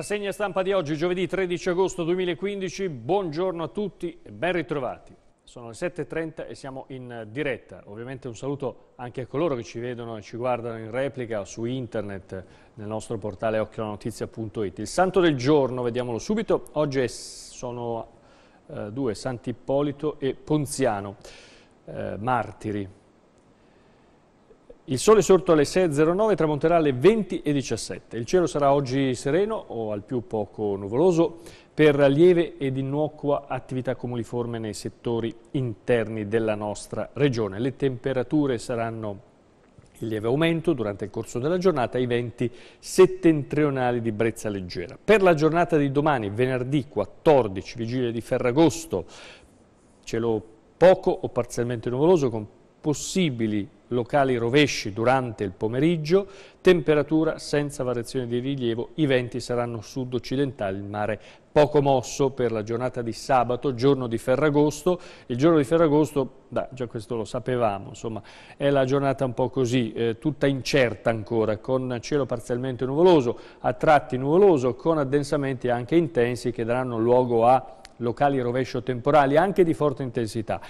Rassegna stampa di oggi, giovedì 13 agosto 2015. Buongiorno a tutti e ben ritrovati. Sono le 7.30 e siamo in diretta. Ovviamente un saluto anche a coloro che ci vedono e ci guardano in replica su internet nel nostro portale occhionotizia.it. Il santo del giorno, vediamolo subito, oggi sono eh, due, Sant'Ippolito e Ponziano, eh, martiri il sole sorto alle 6.09 tramonterà alle 20.17. Il cielo sarà oggi sereno o al più poco nuvoloso per lieve ed innocua attività comuniforme nei settori interni della nostra regione. Le temperature saranno in lieve aumento durante il corso della giornata i venti settentrionali di brezza leggera. Per la giornata di domani, venerdì 14, vigilia di Ferragosto, cielo poco o parzialmente nuvoloso con possibili locali rovesci durante il pomeriggio, temperatura senza variazione di rilievo, i venti saranno sud-occidentali, il mare poco mosso per la giornata di sabato, giorno di Ferragosto. Il giorno di Ferragosto, da, già questo lo sapevamo, insomma, è la giornata un po' così, eh, tutta incerta ancora, con cielo parzialmente nuvoloso, a tratti nuvoloso, con addensamenti anche intensi che daranno luogo a locali rovescio temporali anche di forte intensità.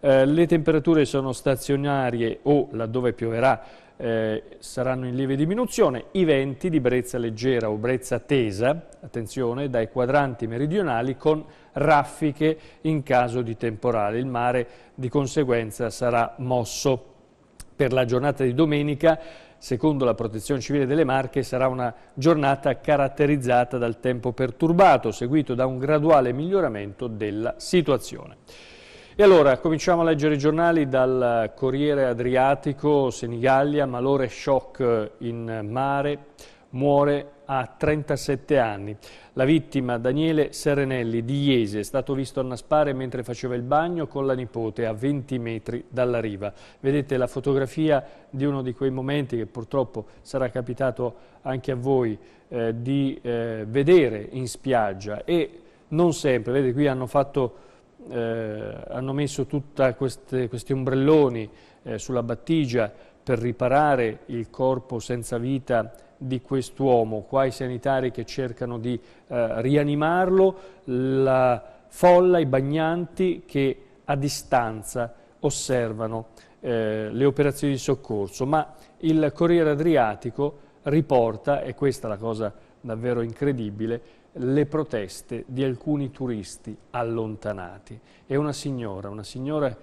Eh, le temperature sono stazionarie o, laddove pioverà, eh, saranno in lieve diminuzione. I venti di brezza leggera o brezza tesa, attenzione, dai quadranti meridionali con raffiche in caso di temporale. Il mare di conseguenza sarà mosso. Per la giornata di domenica secondo la protezione civile delle Marche, sarà una giornata caratterizzata dal tempo perturbato, seguito da un graduale miglioramento della situazione. E allora cominciamo a leggere i giornali dal Corriere Adriatico, Senigallia, malore shock in mare, muore a 37 anni. La vittima, Daniele Serenelli di Iese, è stato visto annaspare mentre faceva il bagno con la nipote a 20 metri dalla riva. Vedete la fotografia di uno di quei momenti che purtroppo sarà capitato anche a voi eh, di eh, vedere in spiaggia e non sempre, vedete qui hanno fatto eh, hanno messo tutti questi ombrelloni eh, sulla battigia per riparare il corpo senza vita di quest'uomo, qua i sanitari che cercano di eh, rianimarlo, la folla, i bagnanti che a distanza osservano eh, le operazioni di soccorso, ma il Corriere Adriatico riporta, e questa è la cosa importante, davvero incredibile, le proteste di alcuni turisti allontanati. È una signora, una signora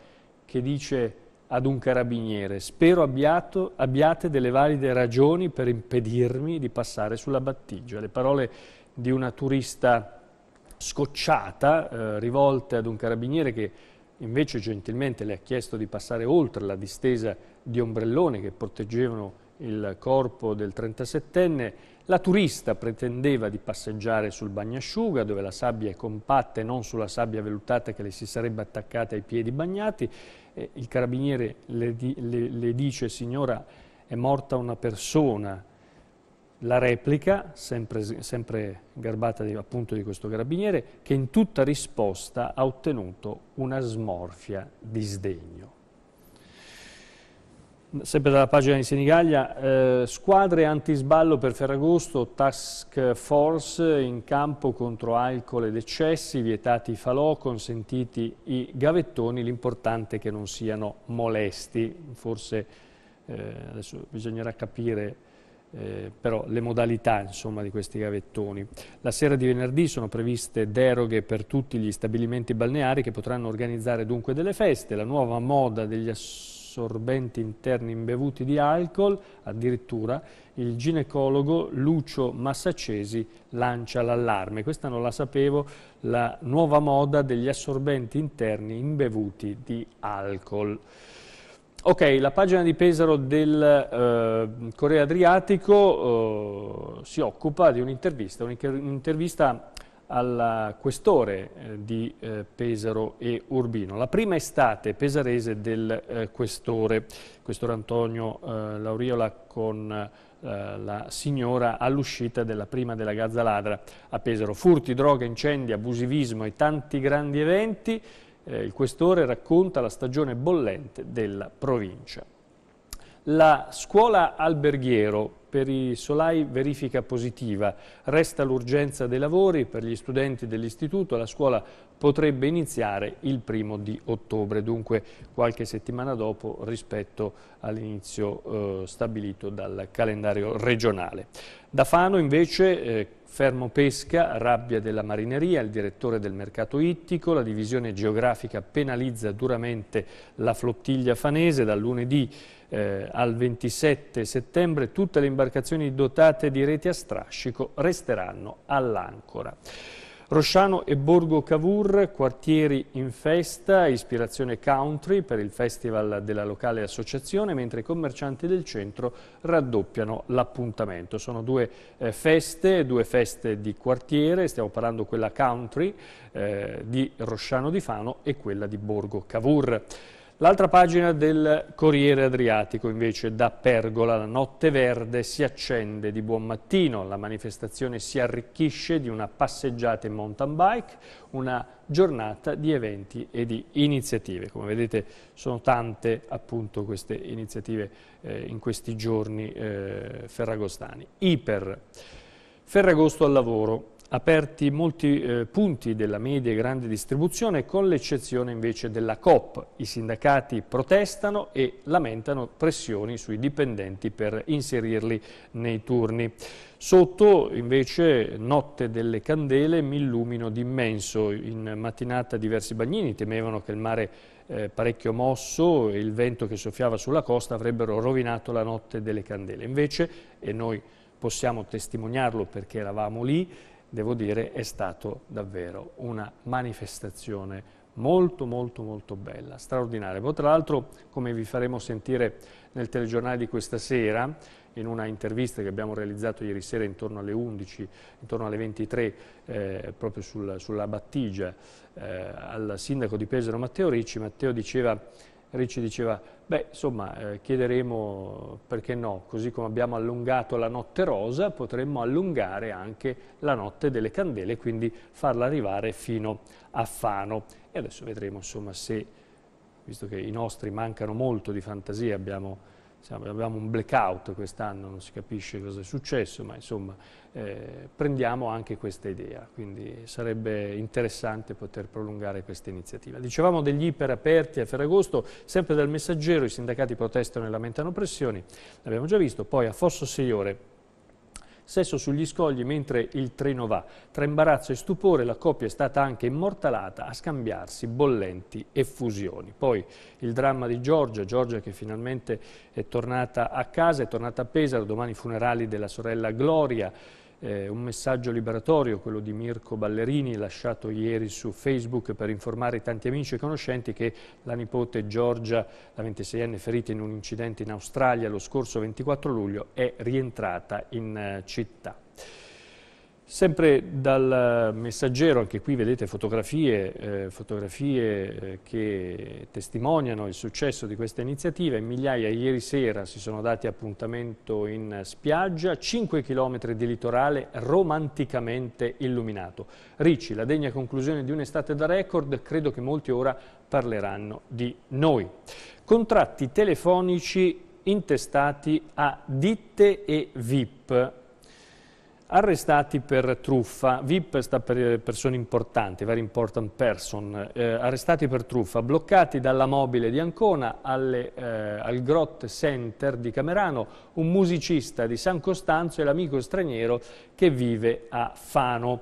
che dice ad un carabiniere «Spero abbiato, abbiate delle valide ragioni per impedirmi di passare sulla battigia». Le parole di una turista scocciata, eh, rivolte ad un carabiniere che invece gentilmente le ha chiesto di passare oltre la distesa di ombrellone che proteggevano il corpo del 37enne, la turista pretendeva di passeggiare sul bagnasciuga, dove la sabbia è compatta e non sulla sabbia vellutata che le si sarebbe attaccata ai piedi bagnati. il carabiniere le, le, le dice, signora, è morta una persona, la replica, sempre, sempre garbata di, appunto di questo carabiniere, che in tutta risposta ha ottenuto una smorfia di sdegno. Sempre dalla pagina di Senigallia, eh, squadre antisballo per Ferragosto, task force in campo contro alcol ed eccessi, vietati i falò, consentiti i gavettoni, l'importante è che non siano molesti, forse eh, adesso bisognerà capire eh, però le modalità insomma, di questi gavettoni. La sera di venerdì sono previste deroghe per tutti gli stabilimenti balneari che potranno organizzare dunque delle feste, la nuova moda degli assoluti assorbenti interni imbevuti di alcol, addirittura il ginecologo Lucio Massacesi lancia l'allarme. Questa non la sapevo, la nuova moda degli assorbenti interni imbevuti di alcol. Ok, la pagina di Pesaro del eh, Corea Adriatico eh, si occupa di un'intervista, un'intervista al questore eh, di eh, Pesaro e Urbino. La prima estate pesarese del eh, questore, questore Antonio Lauriola con la signora all'uscita della prima della Gazza Ladra a Pesaro. Furti, droga, incendi, abusivismo e tanti grandi eventi. il questore racconta la stagione bollente della provincia. La scuola alberghiero per i solai verifica positiva, resta l'urgenza dei lavori per gli studenti dell'istituto, la scuola potrebbe iniziare il primo di ottobre, dunque qualche settimana dopo rispetto all'inizio eh, stabilito dal calendario regionale. Da Fano invece eh, Fermo Pesca, rabbia della marineria, il direttore del mercato ittico, la divisione geografica penalizza duramente la flottiglia fanese dal lunedì eh, al 27 settembre tutte le imbarcazioni dotate di reti a strascico resteranno all'ancora. Rosciano e Borgo Cavour, quartieri in festa, ispirazione country per il festival della locale associazione, mentre i commercianti del centro raddoppiano l'appuntamento. Sono due eh, feste, due feste di quartiere, stiamo parlando quella country eh, di Rosciano di Fano e quella di Borgo Cavour. L'altra pagina del Corriere Adriatico invece da Pergola, la notte verde si accende di buon mattino, la manifestazione si arricchisce di una passeggiata in mountain bike, una giornata di eventi e di iniziative. Come vedete sono tante appunto queste iniziative eh, in questi giorni eh, ferragostani. Iper, Ferragosto al lavoro, aperti molti eh, punti della media e grande distribuzione, con l'eccezione invece della COP. I sindacati protestano e lamentano pressioni sui dipendenti per inserirli nei turni. Sotto invece notte delle candele mi illumino d'immenso. In mattinata diversi bagnini temevano che il mare eh, parecchio mosso e il vento che soffiava sulla costa avrebbero rovinato la notte delle candele. Invece, e noi possiamo testimoniarlo perché eravamo lì, devo dire, è stato davvero una manifestazione molto molto molto bella, straordinaria. Poi tra l'altro, come vi faremo sentire nel telegiornale di questa sera, in una intervista che abbiamo realizzato ieri sera intorno alle 11, intorno alle 23, eh, proprio sul, sulla battigia, eh, al sindaco di Pesaro Matteo Ricci, Matteo diceva Ricci diceva, beh insomma eh, chiederemo perché no, così come abbiamo allungato la notte rosa potremmo allungare anche la notte delle candele, quindi farla arrivare fino a Fano. E adesso vedremo insomma se, visto che i nostri mancano molto di fantasia, abbiamo siamo, abbiamo un blackout quest'anno, non si capisce cosa è successo, ma insomma eh, prendiamo anche questa idea, quindi sarebbe interessante poter prolungare questa iniziativa. Dicevamo degli iper aperti a Ferragosto, sempre dal messaggero, i sindacati protestano e lamentano pressioni, l'abbiamo già visto, poi a Fosso Seiore sesso sugli scogli mentre il treno va. Tra imbarazzo e stupore la coppia è stata anche immortalata a scambiarsi bollenti effusioni. Poi il dramma di Giorgia, Giorgia che finalmente è tornata a casa, è tornata a Pesaro, domani i funerali della sorella Gloria eh, un messaggio liberatorio, quello di Mirko Ballerini, lasciato ieri su Facebook per informare tanti amici e conoscenti che la nipote Giorgia, la 26enne ferita in un incidente in Australia lo scorso 24 luglio, è rientrata in eh, città. Sempre dal messaggero, anche qui vedete fotografie, eh, fotografie, eh, che testimoniano il successo di questa iniziativa, in migliaia ieri sera si sono dati appuntamento in spiaggia, 5 km di litorale romanticamente illuminato. Ricci, la degna conclusione di un'estate da record, credo che molti ora parleranno di noi. Contratti telefonici intestati a ditte e VIP Arrestati per truffa, VIP sta per eh, persone importanti, very important person, eh, arrestati per truffa, bloccati dalla mobile di Ancona alle, eh, al Grot Center di Camerano, un musicista di San Costanzo e l'amico straniero che vive a Fano.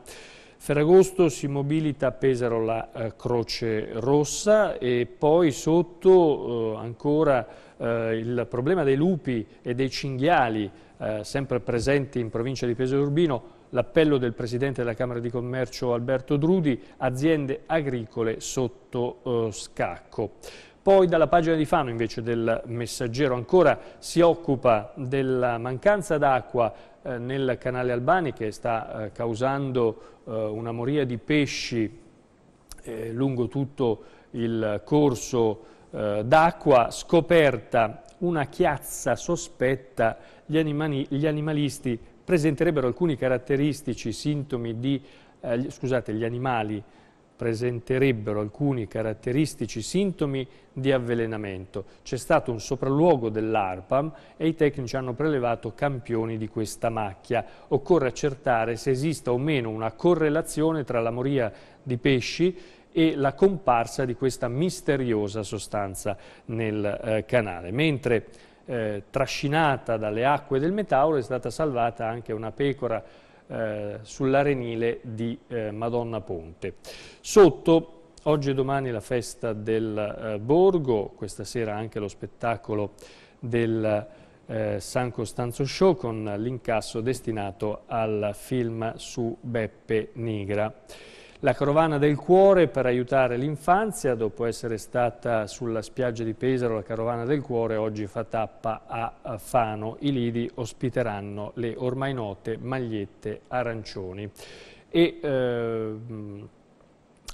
Ferragosto si mobilita a Pesaro la eh, Croce Rossa e poi sotto eh, ancora eh, il problema dei lupi e dei cinghiali eh, sempre presenti in provincia di Pesaro Urbino, l'appello del Presidente della Camera di Commercio Alberto Drudi, aziende agricole sotto eh, scacco. Poi dalla pagina di Fano invece del messaggero ancora si occupa della mancanza d'acqua eh, nel canale Albani che sta eh, causando eh, una moria di pesci eh, lungo tutto il corso d'acqua, scoperta una chiazza sospetta, gli, animali, gli, animalisti presenterebbero alcuni caratteristici sintomi di, scusate, gli animali presenterebbero alcuni caratteristici sintomi di avvelenamento. C'è stato un sopralluogo dell'ARPAM e i tecnici hanno prelevato campioni di questa macchia. Occorre accertare se esista o meno una correlazione tra la moria di pesci e la comparsa di questa misteriosa sostanza nel eh, canale. Mentre eh, trascinata dalle acque del Metauro è stata salvata anche una pecora eh, sull'Arenile di eh, Madonna Ponte. Sotto, oggi e domani la festa del eh, Borgo, questa sera anche lo spettacolo del eh, San Costanzo Show con l'incasso destinato al film su Beppe Nigra la carovana del cuore per aiutare l'infanzia, dopo essere stata sulla spiaggia di Pesaro la carovana del cuore, oggi fa tappa a Fano. I lidi ospiteranno le ormai note magliette arancioni. E, eh,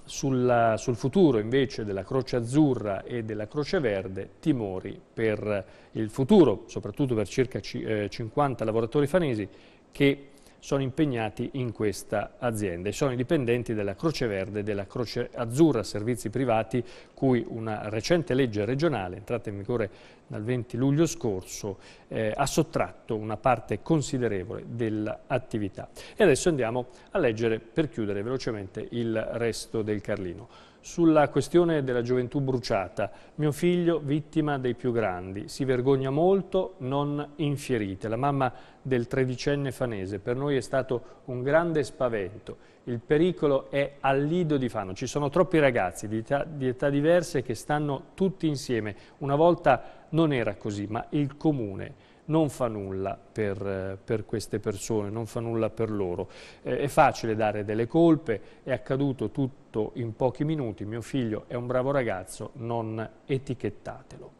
sulla, sul futuro invece della Croce Azzurra e della Croce Verde, timori per il futuro, soprattutto per circa 50 eh, lavoratori fanesi che sono impegnati in questa azienda e sono i dipendenti della Croce Verde e della Croce Azzurra, servizi privati cui una recente legge regionale, entrata in vigore dal 20 luglio scorso, eh, ha sottratto una parte considerevole dell'attività. E adesso andiamo a leggere, per chiudere velocemente, il resto del Carlino. Sulla questione della gioventù bruciata, mio figlio vittima dei più grandi, si vergogna molto, non infierite. La mamma del tredicenne fanese per noi è stato un grande spavento il pericolo è al lido di Fano. Ci sono troppi ragazzi di età, di età diverse che stanno tutti insieme. Una volta non era così, ma il comune non fa nulla per, per, queste persone, non fa nulla per loro. Eh, è facile dare delle colpe, è accaduto tutto in pochi minuti, mio figlio è un bravo ragazzo, non etichettatelo.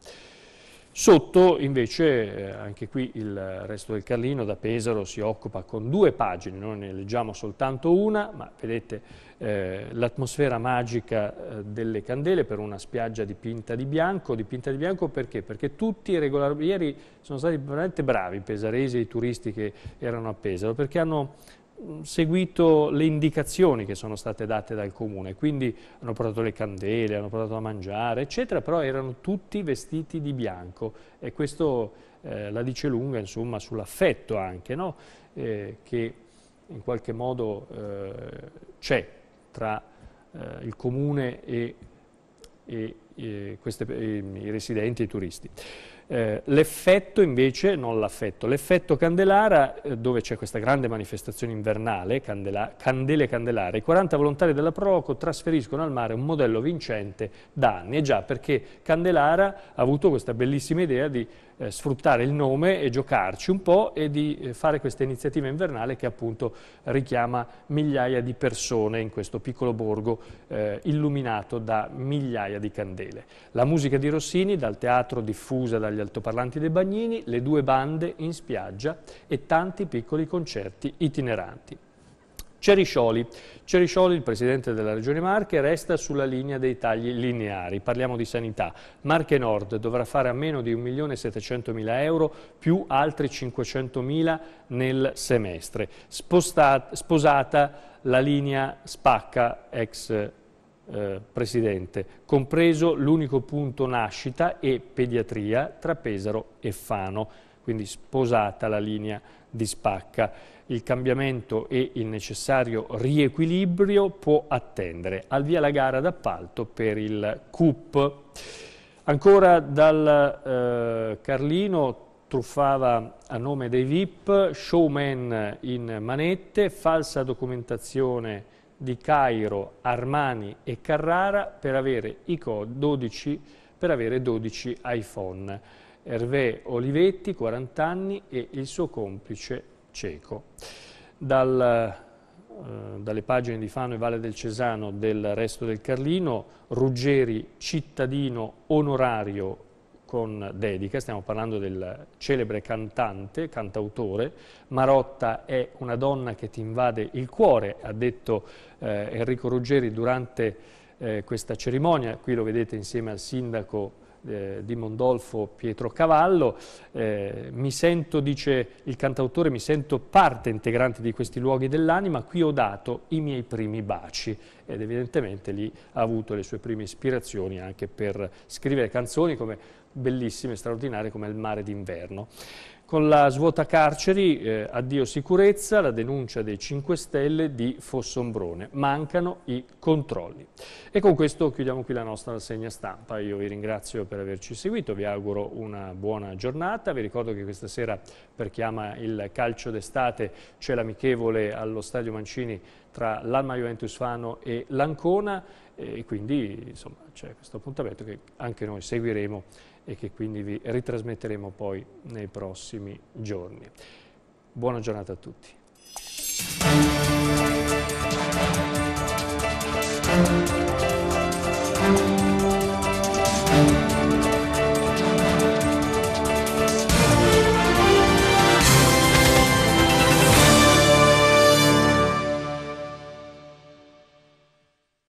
Sotto invece eh, anche qui il resto del Carlino da Pesaro si occupa con due pagine, noi ne leggiamo soltanto una, ma vedete eh, l'atmosfera magica eh, delle candele per una spiaggia dipinta di bianco, dipinta di bianco perché? Perché tutti i regolari, ieri sono stati veramente bravi i pesaresi e i turisti che erano a Pesaro, perché hanno seguito le indicazioni che sono state date dal comune, quindi hanno portato le candele, hanno portato da mangiare, eccetera, però erano tutti vestiti di bianco e questo eh, la dice lunga, insomma, sull'affetto anche, no? eh, che in qualche modo eh, c'è tra eh, il comune e, e, e queste, i residenti e i turisti. Eh, l'effetto invece, non l'affetto, l'effetto Candelara, eh, dove c'è questa grande manifestazione invernale, Candela, Candele Candelare, i 40 volontari della Proloco trasferiscono al mare un modello vincente da anni, e già perché Candelara ha avuto questa bellissima idea di eh, sfruttare il nome e giocarci un po' e di eh, fare questa iniziativa invernale che appunto richiama migliaia di persone in questo piccolo borgo eh, illuminato da migliaia di candele. La musica di Rossini dal teatro diffusa dagli altoparlanti dei bagnini, le due bande in spiaggia e tanti piccoli concerti itineranti. Ceriscioli. Ceriscioli, il presidente della Regione Marche, resta sulla linea dei tagli lineari. Parliamo di sanità. Marche Nord dovrà fare a meno di 1.700.000 euro più altri 500.000 nel semestre. Spostata, sposata la linea Spacca, ex eh, Presidente, compreso l'unico punto nascita e pediatria tra Pesaro e Fano quindi sposata la linea di spacca. Il cambiamento e il necessario riequilibrio può attendere. Al via la gara d'appalto per il CUP. Ancora dal eh, Carlino truffava a nome dei VIP, showman in manette, falsa documentazione di Cairo, Armani e Carrara per avere, 12, per avere 12 iPhone. Hervé Olivetti, 40 anni, e il suo complice cieco. Dal, eh, dalle pagine di Fano e Valle del Cesano del resto del Carlino, Ruggeri, cittadino onorario con dedica, stiamo parlando del celebre cantante, cantautore, Marotta è una donna che ti invade il cuore, ha detto eh, Enrico Ruggeri durante eh, questa cerimonia, qui lo vedete insieme al sindaco eh, di Mondolfo Pietro Cavallo. Eh, mi sento, dice il cantautore, mi sento parte integrante di questi luoghi dell'anima, qui ho dato i miei primi baci ed evidentemente lì ha avuto le sue prime ispirazioni anche per scrivere canzoni come bellissime, e straordinarie come Il mare d'inverno. Con la svuota carceri, eh, addio sicurezza, la denuncia dei 5 Stelle di Fossombrone. Mancano i controlli. E con questo chiudiamo qui la nostra rassegna stampa. Io vi ringrazio per averci seguito, vi auguro una buona giornata. Vi ricordo che questa sera, per chi ama il calcio d'estate, c'è l'amichevole allo Stadio Mancini tra l'Alma Juventus Fano e l'Ancona e quindi c'è questo appuntamento che anche noi seguiremo e che quindi vi ritrasmetteremo poi nei prossimi giorni. Buona giornata a tutti.